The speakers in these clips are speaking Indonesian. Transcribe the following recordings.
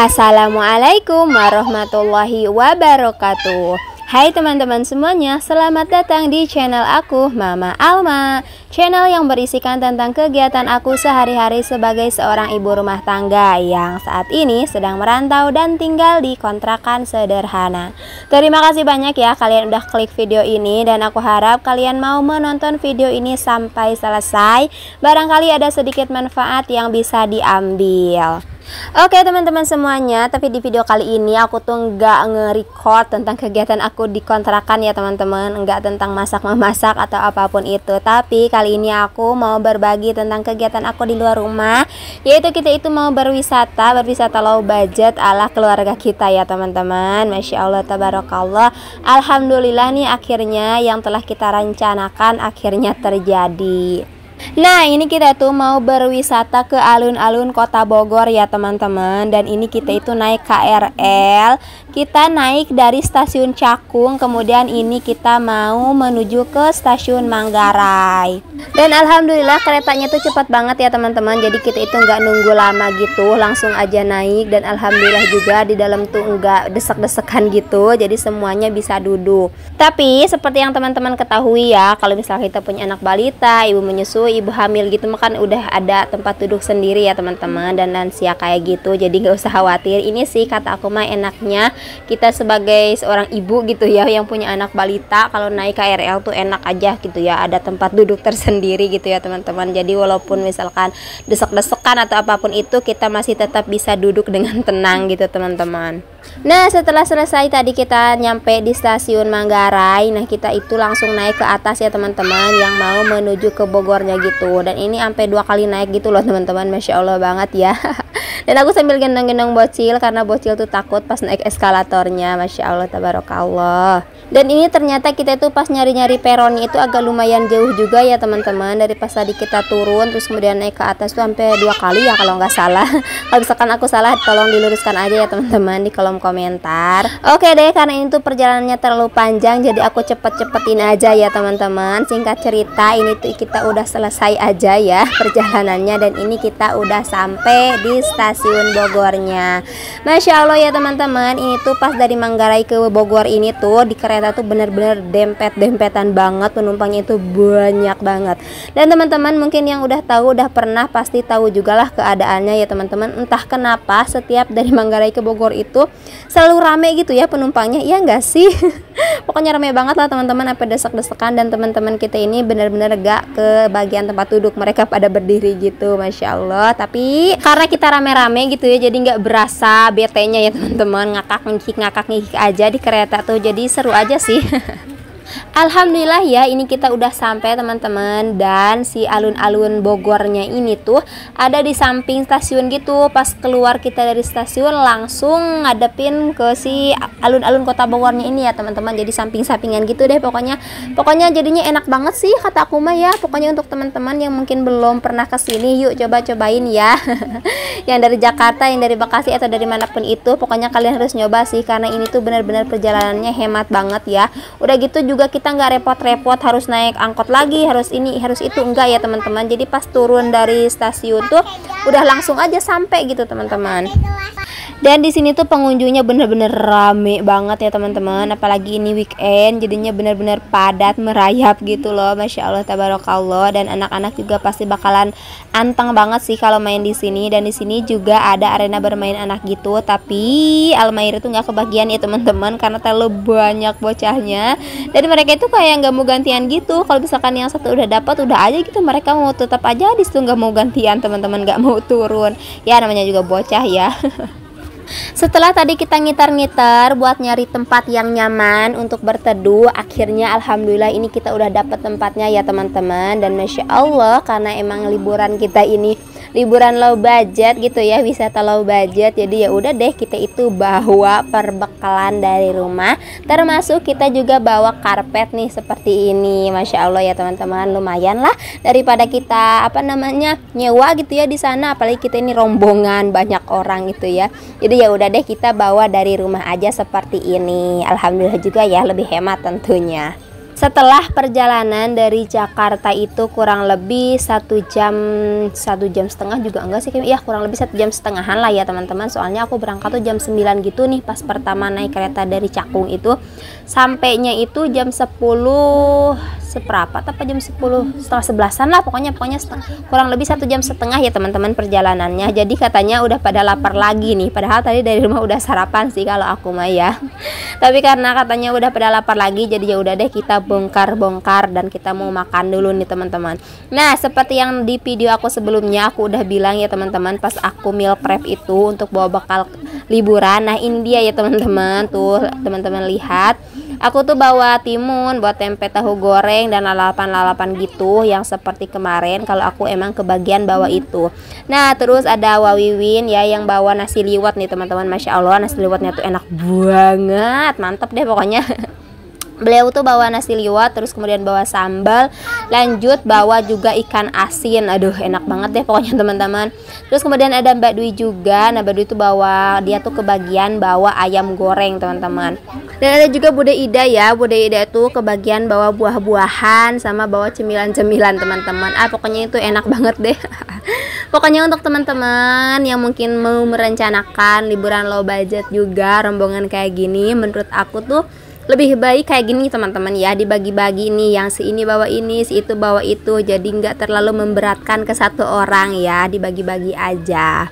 Assalamualaikum warahmatullahi wabarakatuh Hai teman-teman semuanya, selamat datang di channel aku Mama Alma Channel yang berisikan tentang kegiatan aku sehari-hari sebagai seorang ibu rumah tangga Yang saat ini sedang merantau dan tinggal di kontrakan sederhana Terima kasih banyak ya kalian udah klik video ini Dan aku harap kalian mau menonton video ini sampai selesai Barangkali ada sedikit manfaat yang bisa diambil Oke teman-teman semuanya, tapi di video kali ini aku tuh nggak nge-record tentang kegiatan aku di kontrakan ya teman-teman Nggak tentang masak-memasak atau apapun itu Tapi kali ini aku mau berbagi tentang kegiatan aku di luar rumah Yaitu kita itu mau berwisata, berwisata low budget ala keluarga kita ya teman-teman Masya Allah, Tabarakallah Alhamdulillah nih akhirnya yang telah kita rencanakan akhirnya terjadi Nah ini kita tuh mau berwisata ke alun-alun kota Bogor ya teman-teman Dan ini kita itu naik KRL Kita naik dari stasiun Cakung Kemudian ini kita mau menuju ke stasiun Manggarai Dan alhamdulillah keretanya tuh cepat banget ya teman-teman Jadi kita itu nggak nunggu lama gitu Langsung aja naik Dan alhamdulillah juga di dalam tuh nggak desek-desekan gitu Jadi semuanya bisa duduk Tapi seperti yang teman-teman ketahui ya Kalau misalnya kita punya anak balita, ibu menyusui ibu hamil gitu makan udah ada tempat duduk sendiri ya teman-teman dan lansia kayak gitu jadi nggak usah khawatir ini sih kata aku mah enaknya kita sebagai seorang ibu gitu ya yang punya anak balita kalau naik KRL tuh enak aja gitu ya ada tempat duduk tersendiri gitu ya teman-teman jadi walaupun misalkan desek-desekan atau apapun itu kita masih tetap bisa duduk dengan tenang gitu teman-teman Nah setelah selesai tadi kita nyampe di stasiun Manggarai Nah kita itu langsung naik ke atas ya teman-teman Yang mau menuju ke Bogornya gitu Dan ini sampai dua kali naik gitu loh teman-teman Masya Allah banget ya Dan aku sambil gendong-gendong bocil Karena bocil tuh takut pas naik eskalatornya Masya Allah tabarakallah Dan ini ternyata kita itu pas nyari-nyari peronnya itu agak lumayan jauh juga ya teman-teman Dari pas tadi kita turun terus kemudian naik ke atas tuh sampai dua kali ya kalau nggak salah Kalau misalkan aku salah tolong diluruskan aja ya teman-teman di kolom kolom komentar Oke deh karena ini tuh perjalanannya terlalu panjang jadi aku cepet-cepetin aja ya teman-teman Singkat cerita ini tuh kita udah selesai aja ya perjalanannya dan ini kita udah sampai di stasiun Bogornya Masya Allah ya teman-teman ini tuh pas dari Manggarai ke Bogor ini tuh di kereta tuh bener-bener dempet-dempetan banget penumpangnya itu banyak banget Dan teman-teman mungkin yang udah tahu udah pernah pasti tahu juga lah keadaannya ya teman-teman Entah kenapa setiap dari Manggarai ke Bogor itu selalu rame gitu ya penumpangnya iya enggak sih pokoknya rame banget lah teman-teman apa desak-desakan dan teman-teman kita ini benar-benar gak ke bagian tempat duduk mereka pada berdiri gitu masya Allah tapi karena kita rame-rame gitu ya jadi nggak berasa bete nya ya teman-teman ngakak ngikik ngakak ngikik aja di kereta tuh jadi seru aja sih Alhamdulillah ya ini kita udah sampai teman-teman dan si alun-alun Bogornya ini tuh ada di samping stasiun gitu pas keluar kita dari stasiun langsung ngadepin ke si alun-alun kota Bogornya ini ya teman-teman jadi samping-sampingan gitu deh pokoknya pokoknya jadinya enak banget sih kata aku mah ya pokoknya untuk teman-teman yang mungkin belum pernah kesini yuk coba-cobain ya yang dari Jakarta yang dari Bekasi atau dari manapun itu pokoknya kalian harus nyoba sih karena ini tuh benar-benar perjalanannya hemat banget ya udah gitu juga juga kita nggak repot-repot harus naik angkot lagi harus ini harus itu enggak ya teman-teman jadi pas turun dari stasiun tuh udah langsung aja sampai gitu teman-teman dan di sini tuh pengunjungnya bener-bener rame banget ya teman-teman. Hmm. Apalagi ini weekend, jadinya bener-bener padat merayap gitu hmm. loh. Masya Allah, tabarakallah. Dan anak-anak juga pasti bakalan anteng banget sih kalau main di sini. Dan di sini juga ada arena bermain anak gitu. Tapi Almair itu nggak kebagian ya teman-teman karena terlalu banyak bocahnya. Dan mereka itu kayak nggak mau gantian gitu. Kalau misalkan yang satu udah dapat, udah aja gitu. Mereka mau tetap aja di situ nggak mau gantian teman-teman nggak mau turun. Ya namanya juga bocah ya. Setelah tadi kita ngitar-ngitar buat nyari tempat yang nyaman untuk berteduh, akhirnya alhamdulillah ini kita udah dapet tempatnya ya teman-teman dan masya Allah karena emang liburan kita ini liburan low budget gitu ya wisata low budget jadi ya udah deh kita itu bawa perbekalan dari rumah termasuk kita juga bawa karpet nih seperti ini masya allah ya teman-teman lumayan lah daripada kita apa namanya nyewa gitu ya di sana apalagi kita ini rombongan banyak orang gitu ya jadi ya udah deh kita bawa dari rumah aja seperti ini alhamdulillah juga ya lebih hemat tentunya setelah perjalanan dari Jakarta itu kurang lebih satu jam satu jam setengah juga enggak sih ya kurang lebih satu jam setengahan lah ya teman-teman soalnya aku berangkat tuh jam 9 gitu nih pas pertama naik kereta dari Cakung itu sampainya itu jam 10 seberapa apa jam 10 setengah sebelasan lah pokoknya pokoknya setengah, kurang lebih satu jam setengah ya teman-teman perjalanannya jadi katanya udah pada lapar lagi nih padahal tadi dari rumah udah sarapan sih kalau aku mah ya tapi karena katanya udah pada lapar lagi jadi ya udah deh kita bongkar-bongkar dan kita mau makan dulu nih teman-teman nah seperti yang di video aku sebelumnya aku udah bilang ya teman-teman pas aku meal prep itu untuk bawa bekal liburan nah ini dia ya teman-teman tuh teman-teman lihat aku tuh bawa timun buat tempe tahu goreng dan lalapan-lalapan gitu yang seperti kemarin kalau aku emang kebagian bawa itu nah terus ada wawiwin ya yang bawa nasi liwet nih teman-teman masya allah nasi liwetnya tuh enak banget mantap deh pokoknya beliau tuh bawa nasi liwet terus kemudian bawa sambal lanjut bawa juga ikan asin aduh enak banget deh pokoknya teman-teman terus kemudian ada Mbak Dwi juga nah Mbak Dwi tuh bawa dia tuh kebagian bawa ayam goreng teman-teman dan ada juga Bude Ida ya Bude Ida tuh kebagian bawa buah-buahan sama bawa cemilan-cemilan teman-teman ah pokoknya itu enak banget deh pokoknya untuk teman-teman yang mungkin mau merencanakan liburan low budget juga rombongan kayak gini menurut aku tuh lebih baik kayak gini teman-teman ya dibagi-bagi ini yang si ini bawa ini si itu bawa itu jadi nggak terlalu memberatkan ke satu orang ya dibagi-bagi aja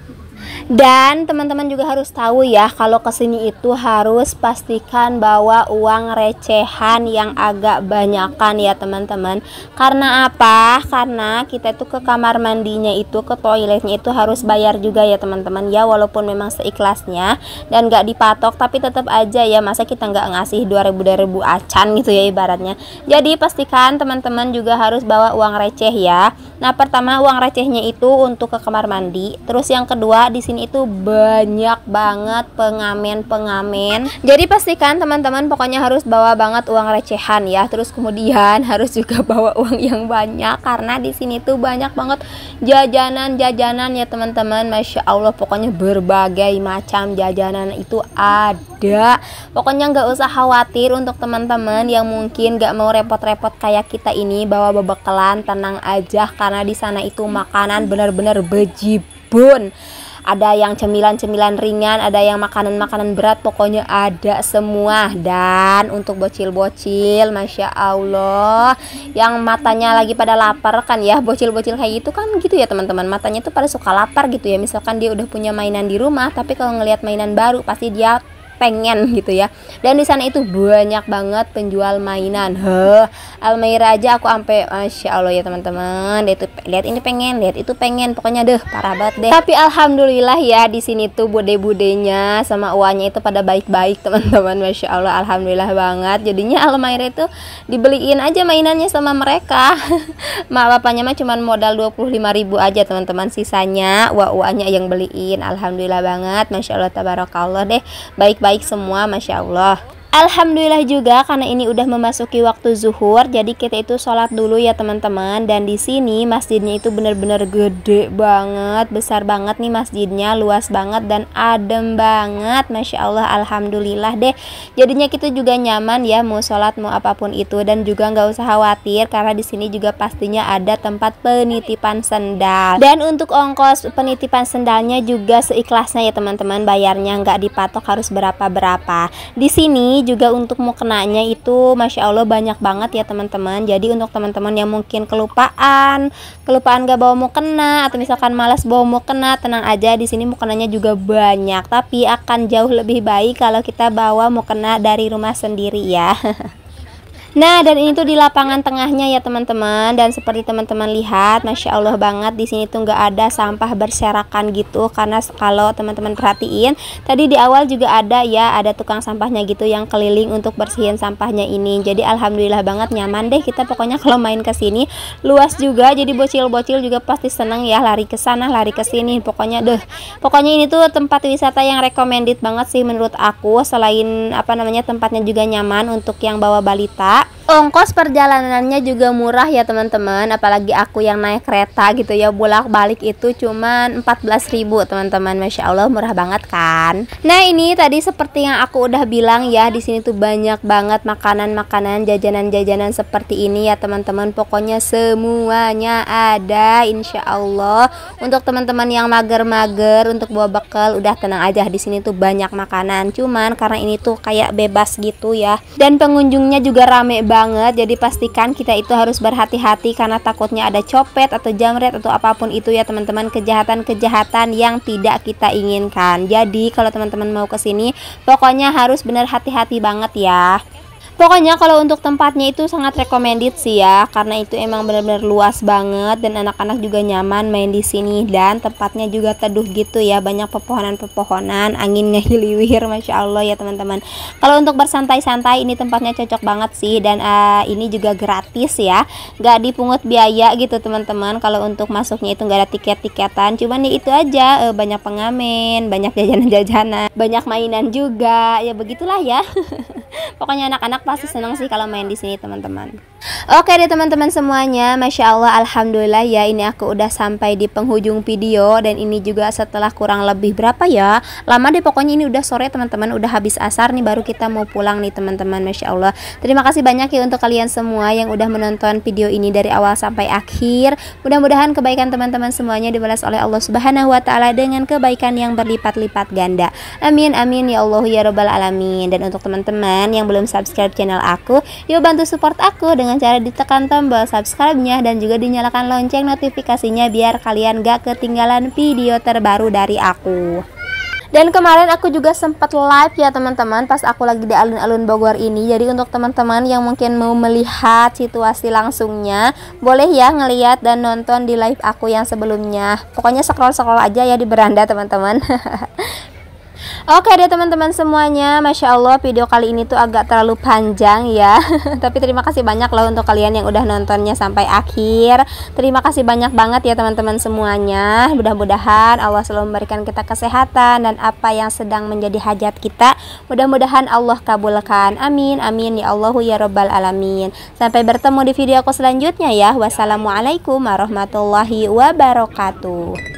dan teman-teman juga harus tahu ya kalau kesini itu harus pastikan bawa uang recehan yang agak banyakan ya teman-teman. Karena apa? Karena kita itu ke kamar mandinya itu ke toiletnya itu harus bayar juga ya teman-teman ya walaupun memang seikhlasnya dan gak dipatok tapi tetap aja ya masa kita nggak ngasih 2000 2000 acan gitu ya ibaratnya. Jadi pastikan teman-teman juga harus bawa uang receh ya. Nah, pertama uang recehnya itu untuk ke kamar mandi. Terus yang kedua di sini itu banyak banget pengamen-pengamen. Jadi pastikan teman-teman pokoknya harus bawa banget uang recehan ya. Terus kemudian harus juga bawa uang yang banyak karena di sini tuh banyak banget jajanan-jajanan ya teman-teman. Masya Allah pokoknya berbagai macam jajanan itu ada. Pokoknya nggak usah khawatir untuk teman-teman yang mungkin nggak mau repot-repot kayak kita ini bawa bebekelan tenang aja karena karena di sana itu makanan benar-benar bejibun ada yang cemilan-cemilan ringan, ada yang makanan-makanan berat, pokoknya ada semua. Dan untuk bocil-bocil, masya Allah, yang matanya lagi pada lapar kan ya, bocil-bocil kayak gitu kan gitu ya teman-teman, matanya tuh pada suka lapar gitu ya. Misalkan dia udah punya mainan di rumah, tapi kalau ngelihat mainan baru pasti dia pengen gitu ya dan di sana itu banyak banget penjual mainan heh almayra aja aku ampe masya Allah ya teman-teman itu lihat ini pengen lihat itu pengen pokoknya deh parah banget deh tapi alhamdulillah ya di sini tuh bude-budenya sama uangnya itu pada baik-baik teman-teman masya Allah alhamdulillah banget jadinya almayra itu dibeliin aja mainannya sama mereka mak bapaknya mah cuman modal 25.000 ribu aja teman-teman sisanya uang-uangnya yang beliin alhamdulillah banget masya Allah tabarakallah deh baik-baik baik semua Masya Allah Alhamdulillah juga karena ini udah memasuki waktu zuhur, jadi kita itu sholat dulu ya teman-teman. Dan di sini masjidnya itu bener-bener gede banget, besar banget nih masjidnya, luas banget dan adem banget. Masya Allah, alhamdulillah deh. Jadinya kita juga nyaman ya mau sholat mau apapun itu dan juga nggak usah khawatir karena di sini juga pastinya ada tempat penitipan sendal. Dan untuk ongkos penitipan sendalnya juga seikhlasnya ya teman-teman, bayarnya nggak dipatok harus berapa berapa. Di sini juga untuk mukenanya itu Masya Allah banyak banget ya teman-teman Jadi untuk teman-teman yang mungkin kelupaan Kelupaan gak bawa mukena Atau misalkan malas bawa mukena Tenang aja di sini mukenanya juga banyak Tapi akan jauh lebih baik kalau kita bawa mukena dari rumah sendiri ya Nah, dan ini tuh di lapangan tengahnya ya teman-teman. Dan seperti teman-teman lihat, masya Allah banget di sini tuh nggak ada sampah berserakan gitu. Karena kalau teman-teman perhatiin, tadi di awal juga ada ya, ada tukang sampahnya gitu yang keliling untuk bersihin sampahnya ini. Jadi alhamdulillah banget nyaman deh kita pokoknya kalau main ke sini luas juga. Jadi bocil-bocil juga pasti seneng ya lari ke sana, lari ke sini. Pokoknya deh, pokoknya ini tuh tempat wisata yang recommended banget sih menurut aku. Selain apa namanya tempatnya juga nyaman untuk yang bawa balita ongkos perjalanannya juga murah ya teman-teman apalagi aku yang naik kereta gitu ya bolak-balik itu cuman ribu teman-teman Masya Allah murah banget kan nah ini tadi seperti yang aku udah bilang ya di sini tuh banyak banget makanan-makanan jajanan-jajanan seperti ini ya teman-teman pokoknya semuanya ada Insya Allah untuk teman-teman yang mager-mager untuk bawa bekal udah tenang aja di sini tuh banyak makanan cuman karena ini tuh kayak bebas gitu ya dan pengunjungnya juga rame banget banget jadi pastikan kita itu harus berhati-hati karena takutnya ada copet atau jamret atau apapun itu ya teman-teman kejahatan-kejahatan yang tidak kita inginkan jadi kalau teman-teman mau kesini pokoknya harus benar hati-hati banget ya Pokoknya kalau untuk tempatnya itu sangat recommended sih ya, karena itu emang benar-benar luas banget dan anak-anak juga nyaman main di sini dan tempatnya juga teduh gitu ya, banyak pepohonan-pepohonan, angin ngehiliwir, masya Allah ya teman-teman. Kalau untuk bersantai-santai ini tempatnya cocok banget sih dan uh, ini juga gratis ya, nggak dipungut biaya gitu teman-teman. Kalau untuk masuknya itu nggak ada tiket-tiketan, cuman ya itu aja uh, banyak pengamen, banyak jajanan-jajanan, banyak mainan juga, ya begitulah ya. Pokoknya anak-anak pasti senang sih kalau main di sini teman-teman. Oke deh teman-teman semuanya, masya Allah, alhamdulillah ya ini aku udah sampai di penghujung video dan ini juga setelah kurang lebih berapa ya? Lama deh pokoknya ini udah sore teman-teman, udah habis asar nih baru kita mau pulang nih teman-teman, masya Allah. Terima kasih banyak ya untuk kalian semua yang udah menonton video ini dari awal sampai akhir. Mudah-mudahan kebaikan teman-teman semuanya dibalas oleh Allah Subhanahu Wa Taala dengan kebaikan yang berlipat-lipat ganda. Amin amin ya Allah ya robbal alamin. Dan untuk teman-teman yang belum subscribe channel aku. Yuk bantu support aku dengan cara ditekan tombol subscribe-nya dan juga dinyalakan lonceng notifikasinya biar kalian gak ketinggalan video terbaru dari aku. Dan kemarin aku juga sempat live ya teman-teman pas aku lagi di alun-alun Bogor ini. Jadi untuk teman-teman yang mungkin mau melihat situasi langsungnya, boleh ya ngeliat dan nonton di live aku yang sebelumnya. Pokoknya scroll-scroll aja ya di beranda teman-teman. Oke deh teman-teman semuanya Masya Allah video kali ini tuh agak terlalu panjang ya Tapi terima kasih banyak loh untuk kalian yang udah nontonnya sampai akhir Terima kasih banyak banget ya teman-teman semuanya Mudah-mudahan Allah selalu memberikan kita kesehatan Dan apa yang sedang menjadi hajat kita Mudah-mudahan Allah kabulkan Amin amin ya Allahu ya Rabbal Alamin Sampai bertemu di video aku selanjutnya ya Wassalamualaikum warahmatullahi wabarakatuh